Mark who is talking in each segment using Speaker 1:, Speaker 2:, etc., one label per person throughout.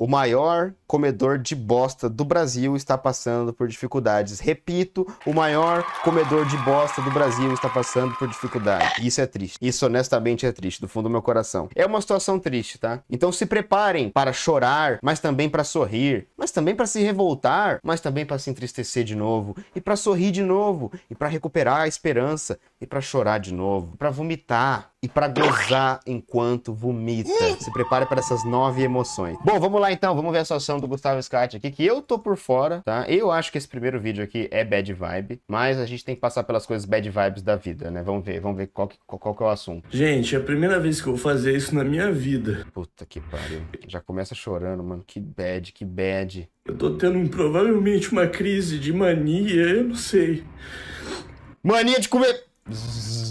Speaker 1: O maior comedor de bosta do Brasil está passando por dificuldades. Repito, o maior comedor de bosta do Brasil está passando por dificuldades. Isso é triste. Isso honestamente é triste, do fundo do meu coração. É uma situação triste, tá? Então se preparem para chorar, mas também para sorrir, mas também para se revoltar, mas também para se entristecer de novo e para sorrir de novo e para recuperar a esperança e para chorar de novo, para vomitar e para gozar enquanto vomita. Se prepare para essas nove emoções. Bom, vamos lá então, vamos ver a situação do Gustavo Scott aqui, que eu tô por fora, tá? Eu acho que esse primeiro vídeo aqui é bad vibe, mas a gente tem que passar pelas coisas bad vibes da vida, né? Vamos ver, vamos ver qual que, qual, qual que é o assunto.
Speaker 2: Gente, é a primeira vez que eu vou fazer isso na minha vida.
Speaker 1: Puta que pariu. Já começa chorando, mano. Que bad, que bad.
Speaker 2: Eu tô tendo provavelmente uma crise de mania, eu não
Speaker 1: sei. Mania de comer... Zzz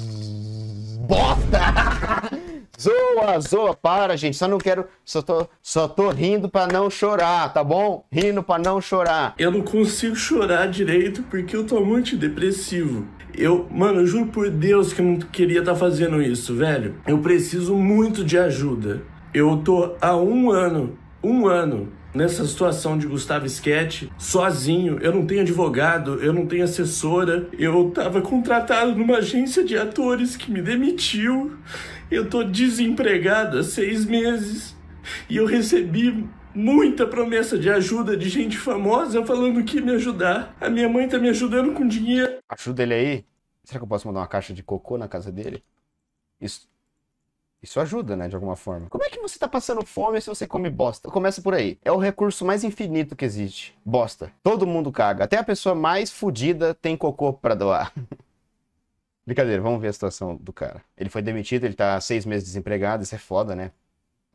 Speaker 1: bosta! zoa, zoa, para, gente. Só não quero. Só tô, só tô rindo pra não chorar, tá bom? Rindo pra não chorar.
Speaker 2: Eu não consigo chorar direito porque eu tô muito depressivo. Eu, mano, eu juro por Deus que eu não queria estar tá fazendo isso, velho. Eu preciso muito de ajuda. Eu tô há um ano, um ano nessa situação de Gustavo Schetti, sozinho. Eu não tenho advogado, eu não tenho assessora, eu tava contratado numa agência de atores que me demitiu. Eu tô desempregado há seis meses e eu recebi muita promessa de ajuda de gente famosa falando que ia me ajudar. A minha mãe tá me ajudando
Speaker 1: com dinheiro. Ajuda ele aí? Será que eu posso mandar uma caixa de cocô na casa dele? Isso isso ajuda, né, de alguma forma. Como é que você tá passando fome se você come bosta? Começa por aí. É o recurso mais infinito que existe. Bosta. Todo mundo caga. Até a pessoa mais fodida tem cocô para doar. Brincadeira, vamos ver a situação do cara. Ele foi demitido, ele tá seis meses desempregado, isso é foda, né?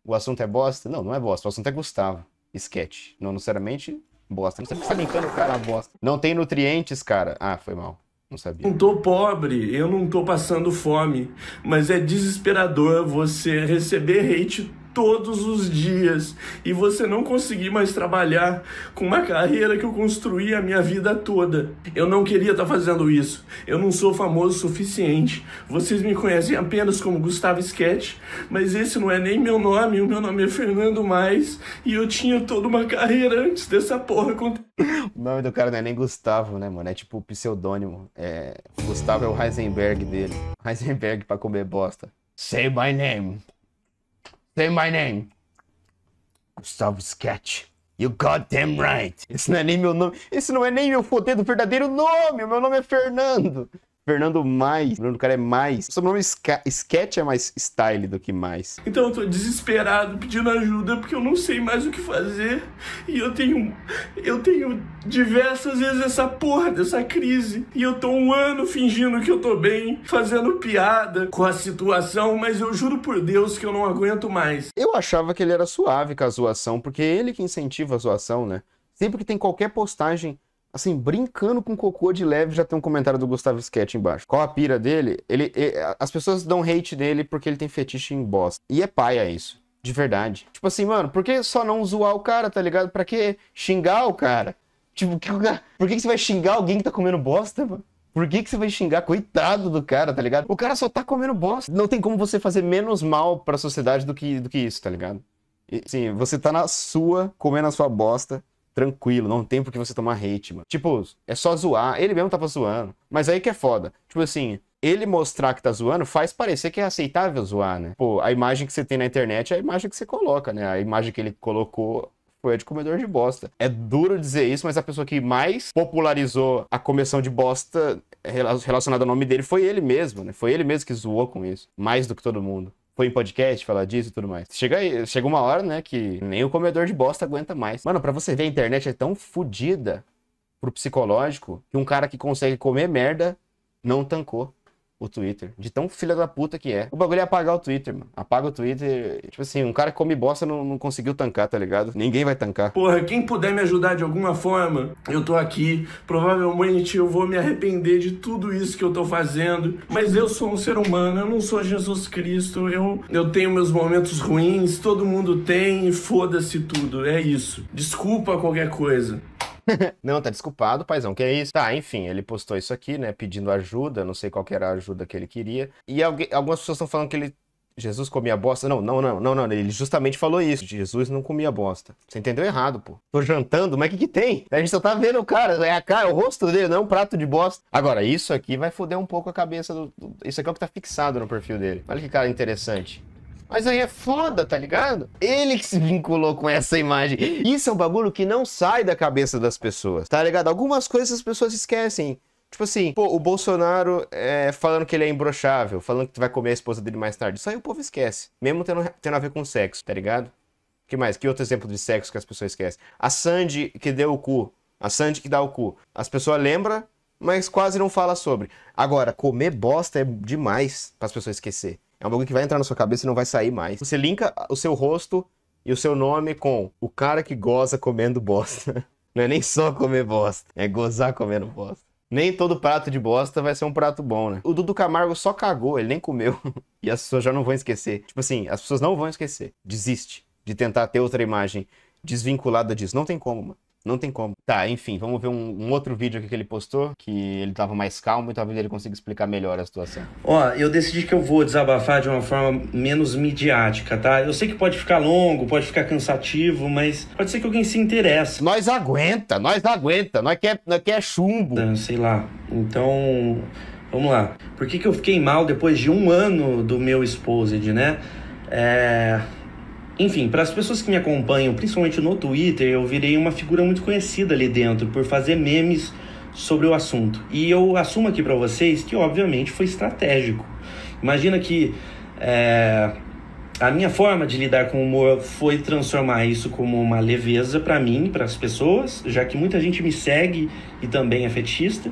Speaker 1: O assunto é bosta? Não, não é bosta. O assunto é Gustavo. Sketch. Não necessariamente bosta. Não precisa brincando, o cara bosta. Não tem nutrientes, cara. Ah, foi mal. Não sabia. Não
Speaker 2: tô pobre, eu não tô passando fome, mas é desesperador você receber hate todos os dias e você não conseguir mais trabalhar com uma carreira que eu construí a minha vida toda. Eu não queria estar tá fazendo isso. Eu não sou famoso o suficiente. Vocês me conhecem apenas como Gustavo Sketch, mas esse não é nem meu nome. O meu nome é Fernando Mais e eu tinha toda uma carreira antes dessa porra acontecer.
Speaker 1: O nome do cara não é nem Gustavo, né, mano? É tipo pseudônimo. É... Gustavo é o Heisenberg dele. Heisenberg pra comer bosta. Say my name. Say my name. Gustavo Sketch. You goddamn right. Esse não é nem meu nome. Esse não é nem meu fodendo verdadeiro nome. O meu nome é Fernando. Fernando Mais. O nome do cara é Mais. O sobrenome Sketch é mais style do que mais.
Speaker 2: Então eu tô desesperado pedindo ajuda porque eu não sei mais o que fazer. E eu tenho. Eu tenho diversas vezes essa porra dessa crise. E eu tô um ano fingindo que eu tô bem, fazendo piada com a situação,
Speaker 1: mas eu juro por Deus que eu não aguento mais. Eu achava que ele era suave com a zoação, porque é ele que incentiva a zoação, né? Sempre que tem qualquer postagem assim, brincando com cocô de leve, já tem um comentário do Gustavo Sketch embaixo. Qual a pira dele? Ele, ele, as pessoas dão hate nele porque ele tem fetiche em bosta. E é paia isso. De verdade. Tipo assim, mano, por que só não zoar o cara, tá ligado? Pra que xingar o cara? Tipo, que, por que, que você vai xingar alguém que tá comendo bosta, mano? Por que, que você vai xingar? Coitado do cara, tá ligado? O cara só tá comendo bosta. Não tem como você fazer menos mal pra sociedade do que, do que isso, tá ligado? E, sim, você tá na sua, comendo a sua bosta, tranquilo, não tem por que você tomar hate, mano. Tipo, é só zoar. Ele mesmo tava tá zoando. Mas aí que é foda. Tipo assim, ele mostrar que tá zoando faz parecer que é aceitável zoar, né? Pô, a imagem que você tem na internet é a imagem que você coloca, né? A imagem que ele colocou foi a de comedor de bosta. É duro dizer isso, mas a pessoa que mais popularizou a comissão de bosta relacionada ao nome dele foi ele mesmo, né? Foi ele mesmo que zoou com isso, mais do que todo mundo foi em podcast falar disso e tudo mais. Chega, chega uma hora, né, que nem o comedor de bosta aguenta mais. Mano, pra você ver, a internet é tão fodida pro psicológico que um cara que consegue comer merda não tancou o Twitter. De tão filha da puta que é. O bagulho é apagar o Twitter, mano. Apaga o Twitter. Tipo assim, um cara que come bosta não, não conseguiu tancar, tá ligado? Ninguém vai tancar. Porra,
Speaker 2: quem puder me ajudar de alguma forma, eu tô aqui. Provavelmente eu vou me arrepender de tudo isso que eu tô fazendo. Mas eu sou um ser humano, eu não sou Jesus Cristo. Eu, eu tenho meus momentos ruins, todo mundo tem, foda-se tudo. É
Speaker 1: isso. Desculpa qualquer coisa não, tá desculpado, paizão, que é isso? Tá, enfim, ele postou isso aqui, né, pedindo ajuda, não sei qual que era a ajuda que ele queria. E alguém, algumas pessoas estão falando que ele Jesus comia bosta. Não, não, não, não, não. Ele justamente falou isso. Jesus não comia bosta. Você entendeu errado, pô. Tô jantando, mas o que, que tem? A gente só tá vendo o cara. É a cara, é o rosto dele, não é um prato de bosta. Agora, isso aqui vai foder um pouco a cabeça do. do... Isso aqui é o que tá fixado no perfil dele. Olha que cara interessante. Mas aí é foda, tá ligado? Ele que se vinculou com essa imagem. Isso é um bagulho que não sai da cabeça das pessoas, tá ligado? Algumas coisas as pessoas esquecem. Tipo assim, pô, o Bolsonaro é, falando que ele é imbrochável, falando que tu vai comer a esposa dele mais tarde. Isso aí o povo esquece. Mesmo tendo, tendo a ver com sexo, tá ligado? que mais? Que outro exemplo de sexo que as pessoas esquecem? A Sandy que deu o cu. A Sandy que dá o cu. As pessoas lembram, mas quase não fala sobre. Agora, comer bosta é demais para as pessoas esquecer. É um bagulho que vai entrar na sua cabeça e não vai sair mais. Você linka o seu rosto e o seu nome com o cara que goza comendo bosta. Não é nem só comer bosta, é gozar comendo bosta. Nem todo prato de bosta vai ser um prato bom, né? O Dudu Camargo só cagou, ele nem comeu. e as pessoas já não vão esquecer. Tipo assim, as pessoas não vão esquecer. Desiste de tentar ter outra imagem desvinculada disso. Não tem como, mano. Não tem como. Tá, enfim, vamos ver um, um, outro vídeo aqui que ele postou, que ele tava mais calmo e então talvez ele consiga explicar melhor a situação.
Speaker 3: Ó, eu decidi que eu vou desabafar de uma forma menos midiática, tá? Eu sei que pode ficar longo, pode ficar cansativo, mas pode ser que alguém se interesse. Nós aguenta, nós aguenta, nós quer, nós quer chumbo. Ah, sei lá, então... Vamos lá. Por que, que eu fiquei mal depois de um ano do meu esposo, né? É enfim, para as pessoas que me acompanham, principalmente no Twitter, eu virei uma figura muito conhecida ali dentro por fazer memes sobre o assunto. E eu assumo aqui para vocês que, obviamente, foi estratégico. Imagina que é, a minha forma de lidar com o humor foi transformar isso como uma leveza para mim, para as pessoas, já que muita gente me segue e também é fetista.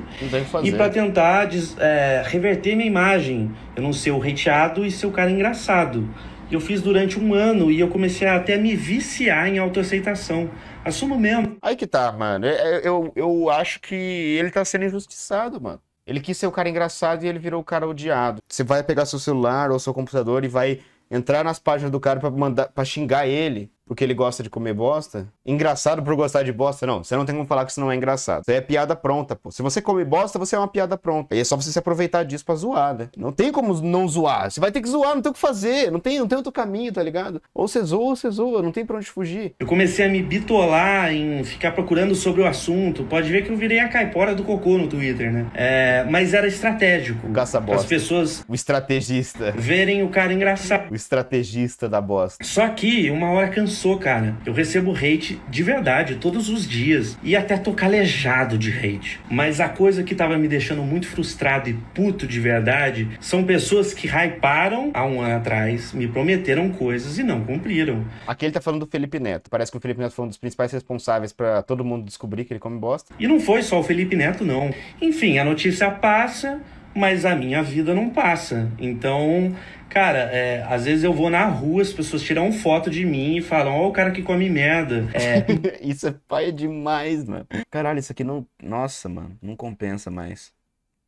Speaker 3: E para tentar é, reverter minha imagem, eu não ser o hateado e ser o cara engraçado. Eu fiz durante um ano e eu comecei a até a me viciar em autoaceitação.
Speaker 1: Assumo mesmo. Aí que tá, mano. Eu, é, é, eu, eu acho que ele tá sendo injustiçado, mano. Ele quis ser o cara engraçado e ele virou o cara odiado. Você vai pegar seu celular ou seu computador e vai entrar nas páginas do cara para mandar para xingar ele porque ele gosta de comer bosta. Engraçado por gostar de bosta, não. Você não tem como falar que isso não é engraçado. Você é piada pronta, pô. Se você come bosta, você é uma piada pronta. E é só você se aproveitar disso pra zoar, né? Não tem como não zoar. Você vai ter que zoar, não tem o que fazer. Não tem, não tem outro caminho, tá ligado? Ou você zoa, ou você zoa. Não tem pra onde fugir. Eu comecei a me
Speaker 3: bitolar em ficar procurando sobre o assunto. Pode ver que eu virei a caipora do cocô no Twitter, né? É... mas era estratégico. Gasta bosta. As pessoas... O estrategista. Verem o cara engraçado. O estrategista da bosta. Só que uma hora cansou sou, cara. Eu recebo hate de verdade todos os dias e até tô calejado de hate. Mas a coisa que tava me deixando muito frustrado e puto de verdade são pessoas que hyparam há um ano
Speaker 1: atrás, me prometeram coisas e não cumpriram. Aqui ele tá falando do Felipe Neto. Parece que o Felipe Neto foi um dos principais responsáveis para todo mundo descobrir que ele come bosta. E não foi só o Felipe Neto, não. Enfim,
Speaker 3: a notícia passa, mas a minha vida não passa. Então, Cara, é, às vezes eu vou na rua, as pessoas tiram foto de mim e falam, ó, oh, o cara que come merda. É...
Speaker 1: isso é paia demais, mano. Caralho, isso aqui não. Nossa, mano, não compensa mais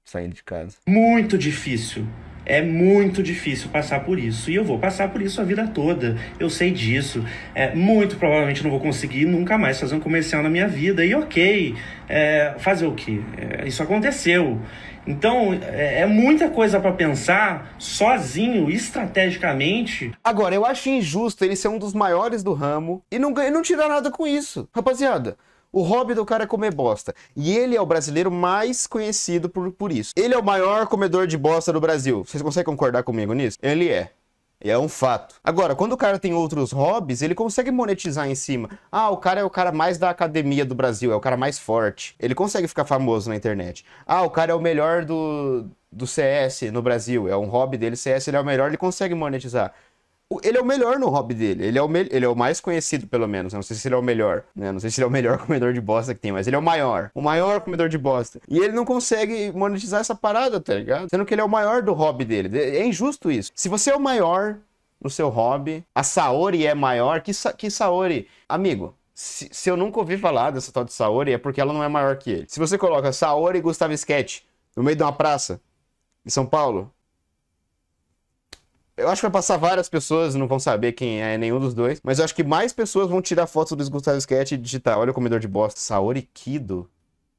Speaker 1: sair de casa.
Speaker 3: Muito difícil. É muito difícil passar por isso. E eu vou passar por isso a vida toda. Eu sei disso. É, muito provavelmente não vou conseguir nunca mais fazer um comercial na minha vida. E ok, é, fazer o quê? É, isso aconteceu. Então, é, é muita coisa para pensar sozinho,
Speaker 1: estrategicamente. Agora, eu acho injusto ele ser um dos maiores do ramo e não, não tirar nada com isso. Rapaziada, o hobby do cara é comer bosta. E ele é o brasileiro mais conhecido por, por isso. Ele é o maior comedor de bosta do Brasil. Vocês conseguem concordar comigo nisso? Ele é. É um fato. Agora, quando o cara tem outros hobbies, ele consegue monetizar em cima. Ah, o cara é o cara mais da academia do Brasil, é o cara mais forte. Ele consegue ficar famoso na internet. Ah, o cara é o melhor do, do CS no Brasil, é um hobby dele, CS ele é o melhor, ele consegue monetizar ele é o melhor no hobby dele. Ele é o, ele é o mais conhecido, pelo menos. Eu não sei se ele é o melhor, né? não sei se ele é o melhor comedor de bosta que tem, mas ele é o maior. O maior comedor de bosta. E ele não consegue monetizar essa parada, tá ligado? Sendo que ele é o maior do hobby dele. É injusto isso. Se você é o maior no seu hobby, a Saori é maior, que, sa... que Saori? Amigo, se, se, eu nunca ouvi falar dessa tal de Saori, é porque ela não é maior que ele. Se você coloca Saori e Gustavo Sketch no meio de uma praça, em São Paulo, eu acho que vai passar várias pessoas, não vão saber quem é nenhum dos dois. Mas eu acho que mais pessoas vão tirar foto do Gustavo Sketch e digitar. Olha o comedor de bosta. Saori Kido.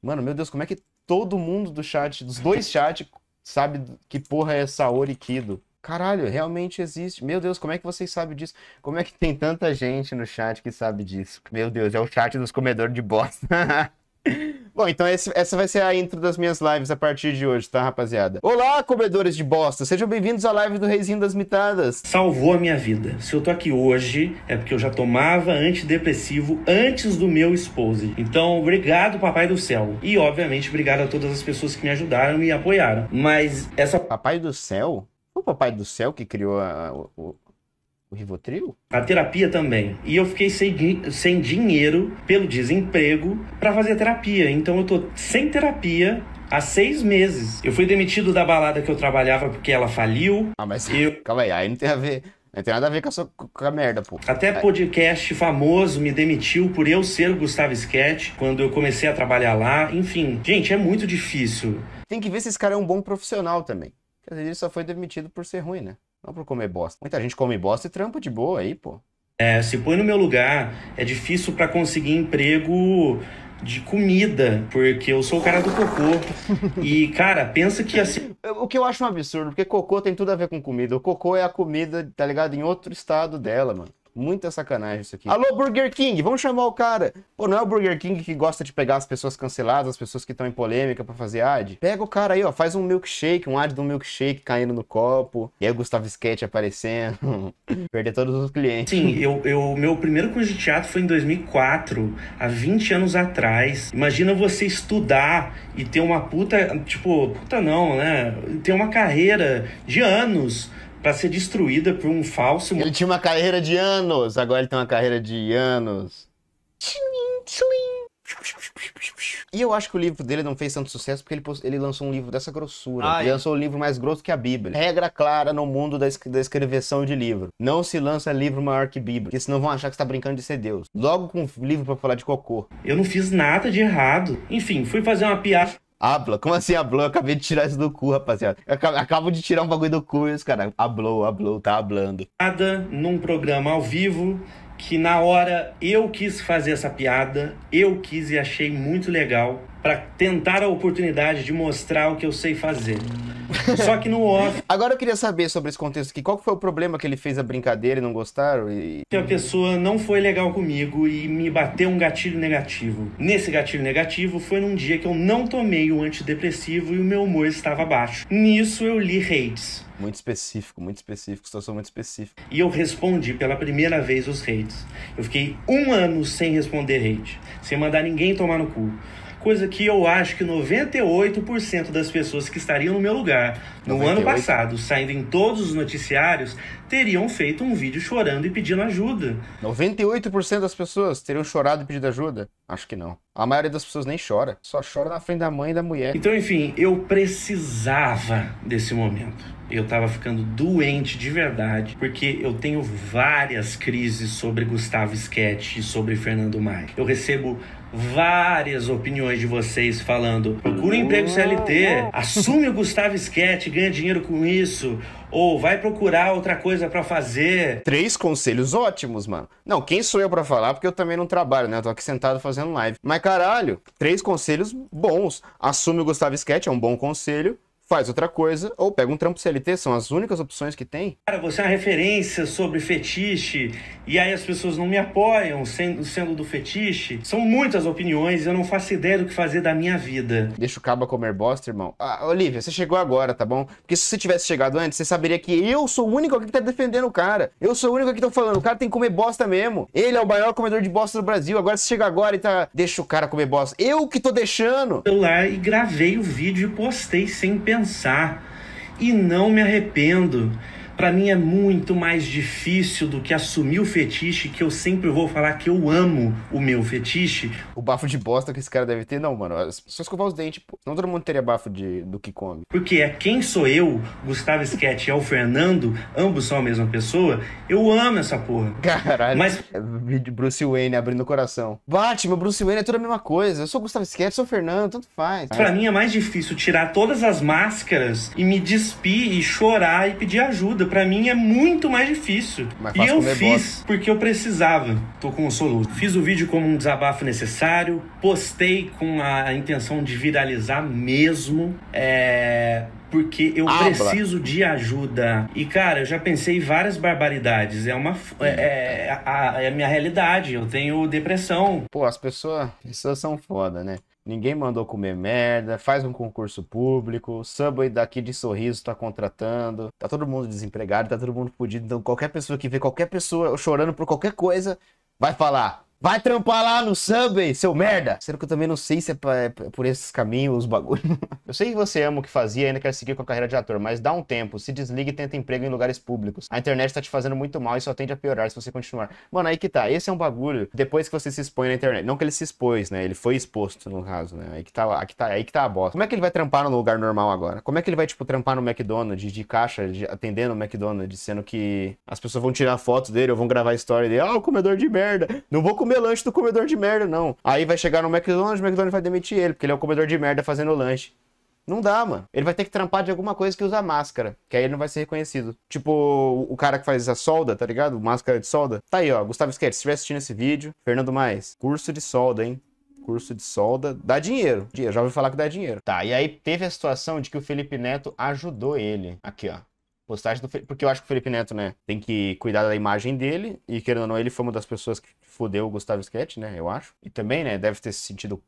Speaker 1: Mano, meu Deus, como é que todo mundo do chat, dos dois chats, sabe que porra é Saori Kido? Caralho, realmente existe. Meu Deus, como é que vocês sabem disso? Como é que tem tanta gente no chat que sabe disso? Meu Deus, é o chat dos comedores de bosta. Bom, então esse, essa vai ser a intro das minhas lives a partir de hoje, tá, rapaziada? Olá, comedores de bosta! Sejam bem-vindos à live do Reizinho das Mitadas. Salvou a minha vida. Se eu tô aqui hoje, é porque eu já tomava antidepressivo
Speaker 3: antes do meu esposo. Então, obrigado, papai do céu. E, obviamente, obrigado a todas as pessoas que me ajudaram e apoiaram.
Speaker 1: Mas essa... Papai do céu? o papai do céu que criou a,
Speaker 3: a, o Rivotril? A terapia também. E eu fiquei sem, sem dinheiro pelo desemprego para fazer terapia. Então eu tô sem terapia há seis
Speaker 1: meses. Eu fui demitido da balada que eu trabalhava porque ela faliu. Ah, mas eu... calma aí, aí não tem a ver. Não tem nada a ver com a, sua, com a merda, pô. Até é.
Speaker 3: podcast famoso me demitiu por eu ser o Gustavo Sketch quando eu comecei a trabalhar lá. Enfim, gente, é muito difícil.
Speaker 1: Tem que ver se esse cara é um bom profissional também. Quer dizer, ele só foi demitido por ser ruim, né? Não por comer bosta. Muita gente come bosta e trampa de boa aí, pô.
Speaker 3: É, se põe no meu lugar,
Speaker 1: é difícil para
Speaker 3: conseguir emprego de comida, porque eu sou o cara do cocô. E, cara, pensa que assim.
Speaker 1: O que eu acho um absurdo, porque cocô tem tudo a ver com comida. O cocô é a comida, tá ligado? Em outro estado dela, mano. Muita sacanagem isso aqui. Alô, Burger King, vamos chamar o cara. Pô, não é o Burger King que gosta de pegar as pessoas canceladas, as pessoas que estão em polêmica para fazer ad? Pega o cara aí, ó, faz um milkshake, um ad do um milkshake caindo no copo. E aí o Gustavo Sketch aparecendo. Perder todos os clientes. Sim,
Speaker 3: eu, eu, meu primeiro curso de teatro foi em 2004, há 20 anos atrás. Imagina você estudar e ter uma puta, tipo, puta não, né? Ter uma carreira de anos para ser destruída
Speaker 1: por um falso. Ele tinha uma carreira de anos, agora ele tem uma carreira de anos. E eu acho que o livro dele não fez tanto sucesso porque ele, ele lançou um livro dessa grossura. Ah, ele é? lançou um livro mais grosso que a Bíblia. Regra clara no mundo da, es da escreveção de livro. Não se lança livro maior que Bíblia, porque senão vão achar que está brincando de ser Deus. Logo com um livro para falar de cocô. Eu não fiz nada de errado. Enfim, fui fazer uma piada Abla? Como assim Ablo? Eu acabei de tirar isso do cu, rapaziada. Eu acabo de tirar um bagulho do cu e os caras. Ablo, tá
Speaker 2: ablando.
Speaker 3: Nada num programa ao vivo que na hora eu quis fazer essa piada, eu quis e achei muito legal para tentar a oportunidade de mostrar o que eu sei fazer.
Speaker 1: Só que no off. Agora eu queria saber sobre esse contexto aqui. Qual foi o problema que ele fez a brincadeira e não gostaram? E... Que a
Speaker 3: pessoa não foi legal comigo e me bateu um gatilho negativo. Nesse gatilho negativo foi num dia que eu não tomei o antidepressivo e o meu humor estava baixo. Nisso eu li hates.
Speaker 1: Muito específico, muito específico, situação muito
Speaker 3: específica. E eu respondi pela primeira vez os hates. Eu fiquei um ano sem responder hate, sem mandar ninguém tomar no cu coisa que eu acho que 98% das pessoas que estariam no meu lugar no 98? ano passado, saindo em todos os noticiários,
Speaker 1: teriam feito um vídeo chorando e pedindo ajuda. 98% das pessoas teriam chorado e pedido ajuda? Acho que não. A maioria das pessoas nem chora, só chora na frente da mãe e da mulher. Então, enfim,
Speaker 3: eu precisava desse momento. Eu tava ficando doente de verdade, porque eu tenho várias crises sobre Gustavo Sketch e sobre Fernando Maia. Eu recebo várias opiniões de vocês falando: procura um emprego CLT, assume o Gustavo Sketch, ganha dinheiro com isso, ou vai procurar outra coisa para fazer.
Speaker 1: Três conselhos ótimos, mano. Não, quem sou eu para falar? Porque eu também não trabalho, né? Eu tô aqui sentado fazendo live. Mas caralho, três conselhos bons. Assume o Gustavo Sketch, é um bom conselho faz outra coisa ou pega um trampo CLT, são as únicas opções que tem.
Speaker 3: Cara, você é uma referência sobre fetiche e aí as pessoas não me apoiam sendo, sendo do fetiche.
Speaker 1: São muitas opiniões, e eu não faço ideia do que fazer da minha vida. Deixa o caba comer bosta, irmão. Ah, Olivia, você chegou agora, tá bom? Porque se você tivesse chegado antes, você saberia que eu sou o único aqui que tá defendendo o cara. Eu sou o único aqui que tô falando, o cara tem que comer bosta mesmo. Ele é o maior comedor de bosta do Brasil. Agora você chega agora e tá, deixa o cara comer bosta. Eu que tô deixando. Eu lá e gravei o vídeo e
Speaker 3: postei sem pensar pensar. E não me arrependo para mim é muito
Speaker 1: mais difícil do que assumir o fetiche, que eu sempre vou falar que eu amo o meu fetiche. O bafo de bosta que esse cara deve ter, não, mano. É só escovar os dentes, pô. Não todo mundo teria bafo de, do que come.
Speaker 3: Porque é quem sou eu, Gustavo Sketch e é o Fernando, ambos são a mesma
Speaker 1: pessoa, eu amo essa porra. Caralho. Mas. É Bruce Wayne abrindo o coração. Batman, Bruce Wayne é tudo a mesma coisa. Eu sou Gustavo Sketch, sou o Fernando, tanto faz. Pra
Speaker 3: mim é mais difícil tirar todas as máscaras e me despir e chorar e pedir ajuda para mim é muito mais difícil. e eu fiz bota. porque eu precisava. Tô com um soluço. Fiz o vídeo como um desabafo necessário, postei com a intenção de viralizar mesmo. É, porque eu Abra. preciso de ajuda. E, cara, eu já pensei várias barbaridades. É uma. É,
Speaker 1: é, a, é a minha realidade. Eu tenho depressão. Pô, as pessoas, as pessoas são foda, né? Ninguém mandou comer merda, faz um concurso público, Subway daqui de sorriso tá contratando, tá todo mundo desempregado, tá todo mundo fudido, então qualquer pessoa que vê qualquer pessoa chorando por qualquer coisa vai falar: Vai trampar lá no Subway, seu merda! Sendo que eu também não sei se é, pra, é por esses caminhos, os bagulho. eu sei que você ama o que fazia e ainda quer seguir com a carreira de ator, mas dá um tempo, se desliga e tenta emprego em lugares públicos. A internet tá te fazendo muito mal e só tende a piorar se você continuar. Mano, aí que tá. Esse é um bagulho depois que você se expõe na internet. Não que ele se expôs, né? Ele foi exposto, no caso, né? Aí que tá, aqui tá, aí que tá a bosta. Como é que ele vai trampar no lugar normal agora? Como é que ele vai, tipo, trampar no McDonald's, de caixa, de, atendendo o McDonald's, sendo que as pessoas vão tirar fotos dele ou vão gravar a história dele? Ah, oh, o comedor de merda! Não vou comer comer lanche do comedor de merda, não. Aí vai chegar no McDonald's, o McDonald's vai demitir ele, porque ele é o comedor de merda fazendo lanche. Não dá, mano. Ele vai ter que trampar de alguma coisa que usa máscara, que aí ele não vai ser reconhecido. Tipo, o cara que faz a solda, tá ligado? Máscara de solda. Tá aí, ó. Gustavo Esquete, se estiver assistindo esse vídeo, Fernando Mais, curso de solda, hein? curso de solda dá dinheiro. Já ouvi falar que dá dinheiro. Tá, e aí teve a situação de que o Felipe Neto ajudou ele. Aqui, ó postagem do Porque eu acho que o Felipe Neto, né, tem que cuidar da imagem dele. E querendo ou não, ele foi uma das pessoas que fodeu o Gustavo Sketch, né? Eu acho. E também, né, deve ter se sentido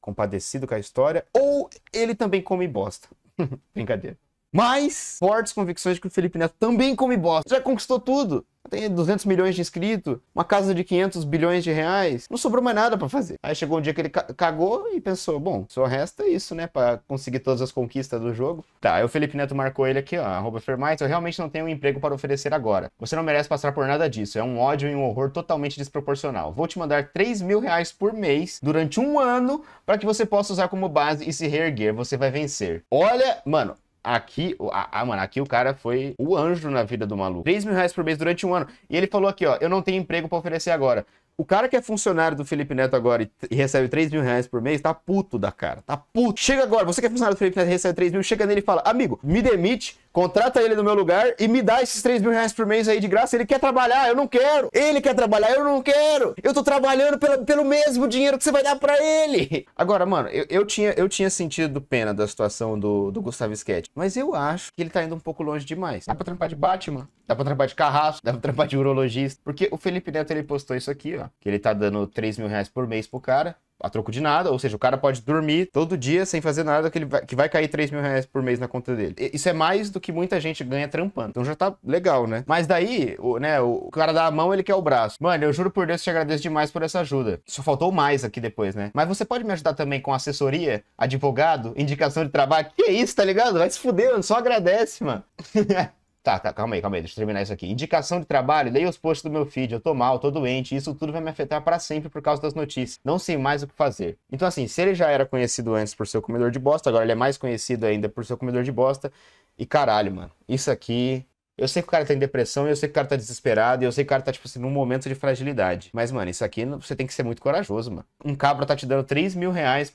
Speaker 1: compadecido com a história. Ou ele também come bosta. Brincadeira. Mas, fortes convicções de que o Felipe Neto também come bosta. Já conquistou tudo tem 200 milhões de inscritos, uma casa de 500 bilhões de reais, não sobrou mais nada para fazer. Aí chegou um dia que ele cagou e pensou, bom, só resta isso, né, para conseguir todas as conquistas do jogo. Tá, aí o Felipe Neto marcou ele aqui, ó, arroba eu realmente não tenho um emprego para oferecer agora. Você não merece passar por nada disso, é um ódio e um horror totalmente desproporcional. Vou te mandar 3 mil reais por mês durante um ano para que você possa usar como base e se reerguer, você vai vencer. Olha, mano, aqui, ah, a, mano, aqui o cara foi o anjo na vida do maluco. 3 mil reais por mês durante um ano. E ele falou aqui, ó, eu não tenho emprego para oferecer agora. O cara que é funcionário do Felipe Neto agora e, e recebe 3 mil reais por mês, tá puto da cara, tá puto. Chega agora, você que é funcionário do Felipe Neto e recebe 3 mil, chega nele e fala, amigo, me demite, Contrata ele no meu lugar e me dá esses 3 mil reais por mês aí de graça. Ele quer trabalhar, eu não quero. Ele quer trabalhar, eu não quero. Eu tô trabalhando pelo, pelo mesmo dinheiro que você vai dar para ele. Agora, mano, eu, eu, tinha, eu tinha sentido pena da situação do, do Gustavo Sketch. Mas eu acho que ele tá indo um pouco longe demais. Dá pra trampar de Batman, dá pra trampar de carrasco, dá pra trampar de urologista. Porque o Felipe Neto, ele postou isso aqui, ó. Que ele tá dando 3 mil reais por mês pro cara a troco de nada, ou seja, o cara pode dormir todo dia sem fazer nada que, ele vai, que vai cair 3 mil reais por mês na conta dele. E, isso é mais do que muita gente ganha trampando. Então já tá legal, né? Mas daí, o, né, o cara dá a mão, ele quer o braço. Mano, eu juro por Deus, te agradeço demais por essa ajuda. Só faltou mais aqui depois, né? Mas você pode me ajudar também com assessoria, advogado, indicação de trabalho? Que é isso, tá ligado? Vai se fuder, mano. só agradece, mano. Tá, tá, calma aí, calma aí, deixa eu terminar isso aqui. Indicação de trabalho, leia os posts do meu feed, eu tô mal, tô doente, isso tudo vai me afetar para sempre por causa das notícias. Não sei mais o que fazer. Então, assim, se ele já era conhecido antes por ser comedor de bosta, agora ele é mais conhecido ainda por ser comedor de bosta. E caralho, mano, isso aqui. Eu sei que o cara tá em depressão, eu sei que o cara tá desesperado, eu sei que o cara tá, tipo assim, num momento de fragilidade. Mas, mano, isso aqui você tem que ser muito corajoso, mano. Um cabra tá te dando 3 mil reais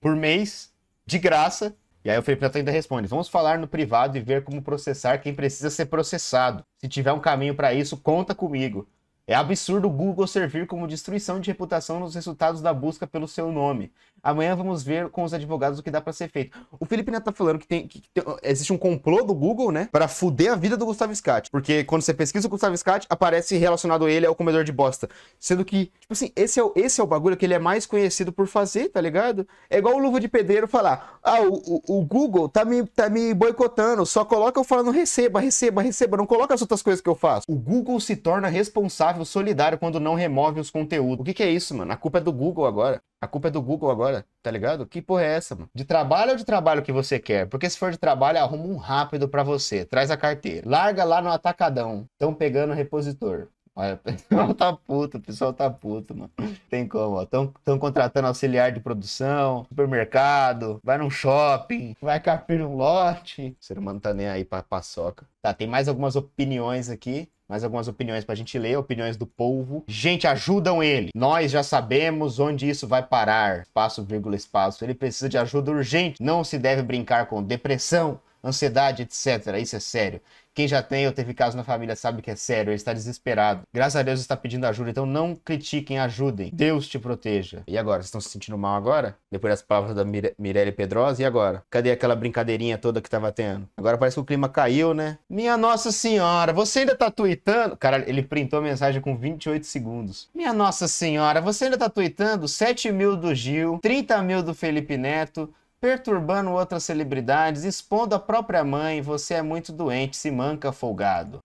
Speaker 1: por mês, de graça, e aí o Felipe Neto ainda responde: vamos falar no privado e ver como processar quem precisa ser processado. Se tiver um caminho para isso, conta comigo. É absurdo o Google servir como destruição de reputação nos resultados da busca pelo seu nome. Amanhã vamos ver com os advogados o que dá para ser feito. O Felipe Neto tá falando que, tem, que tem, existe um complô do Google, né? Para fuder a vida do Gustavo Scott. Porque quando você pesquisa o Gustavo Scott, aparece relacionado a ele ao é comedor de bosta. Sendo que, tipo assim, esse é, o, esse é o bagulho que ele é mais conhecido por fazer, tá ligado? É igual o Luva de Pedreiro falar: ah, o, o, o Google tá me, tá me boicotando, só coloca eu falando receba, receba, receba, não coloca as outras coisas que eu faço. O Google se torna responsável solidário quando não remove os conteúdos. O que, que é isso, mano? A culpa é do Google agora. A culpa é do Google agora, tá ligado? Que porra é essa, mano? De trabalho ou de trabalho que você quer? Porque se for de trabalho, arruma um rápido para você. Traz a carteira. Larga lá no atacadão. Estão pegando repositor. Olha, o pessoal tá puto, o pessoal tá puto, mano. Tem como, ó. Tão, contratando auxiliar de produção, supermercado, vai num shopping, vai capir um lote. O ser humano tá nem aí pra paçoca. Tá, tem mais algumas opiniões aqui mais algumas opiniões pra gente ler, opiniões do povo. Gente, ajudam ele. Nós já sabemos onde isso vai parar. Espaço, vírgula, espaço. Ele precisa de ajuda urgente. Não se deve brincar com depressão, ansiedade, etc. Isso é sério. Quem já tem ou teve caso na família sabe que é sério, ele está desesperado. Graças a Deus está pedindo ajuda, então não critiquem, ajudem. Deus te proteja. E agora? Vocês estão se sentindo mal agora? Depois das palavras da Mire Mirelle Pedrosa, e agora? Cadê aquela brincadeirinha toda que estava tendo? Agora parece que o clima caiu, né? Minha Nossa Senhora, você ainda tá tweetando? Cara, ele printou a mensagem com 28 segundos. Minha Nossa Senhora, você ainda tá tweetando? 7 mil do Gil, 30 mil do Felipe Neto, perturbando outras celebridades, expondo a própria mãe, você é muito doente, se manca folgado.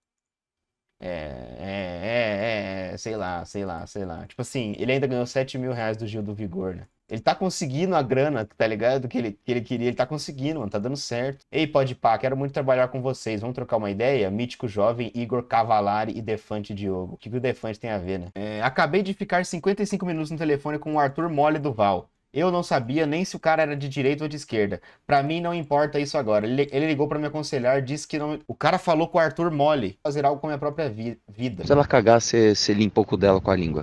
Speaker 1: É, é, é, é, é sei lá, sei lá, sei lá. Tipo assim, ele ainda ganhou 7 mil reais do Gil do Vigor, né? Ele tá conseguindo a grana, tá ligado? Que ele, que ele queria, ele tá conseguindo, mano, tá dando certo. Ei, pode pá, quero muito trabalhar com vocês. Vamos trocar uma ideia? Mítico jovem, Igor Cavalari e Defante Diogo. O que, que o Defante tem a ver, né? É, acabei de ficar 55 minutos no telefone com o Arthur Mole Duval. Eu não sabia nem se o cara era de direita ou de esquerda. Para mim não importa isso agora. Ele ligou para me aconselhar, disse que não. O cara falou com o Arthur Mole, fazer algo com a minha própria vi vida. Se ela
Speaker 3: cagar, você limpa o cu dela com a língua.